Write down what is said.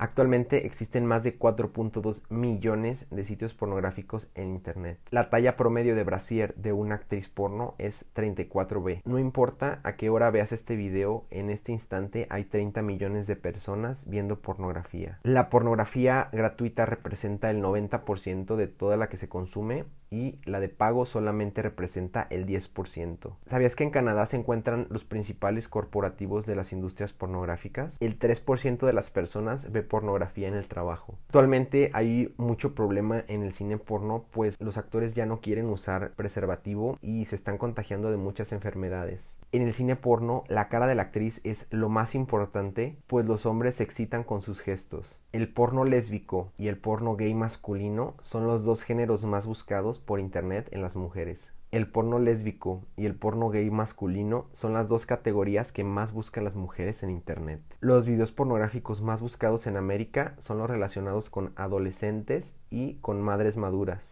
Actualmente existen más de 4.2 millones de sitios pornográficos en Internet. La talla promedio de brasier de una actriz porno es 34B. No importa a qué hora veas este video, en este instante hay 30 millones de personas viendo pornografía. La pornografía gratuita representa el 90% de toda la que se consume y la de pago solamente representa el 10%. ¿Sabías que en Canadá se encuentran los principales corporativos de las industrias pornográficas? El 3% de las personas ve pornografía en el trabajo. Actualmente hay mucho problema en el cine porno, pues los actores ya no quieren usar preservativo y se están contagiando de muchas enfermedades. En el cine porno, la cara de la actriz es lo más importante, pues los hombres se excitan con sus gestos. El porno lésbico y el porno gay masculino son los dos géneros más buscados por internet en las mujeres el porno lésbico y el porno gay masculino son las dos categorías que más buscan las mujeres en Internet. Los videos pornográficos más buscados en América son los relacionados con adolescentes y con madres maduras.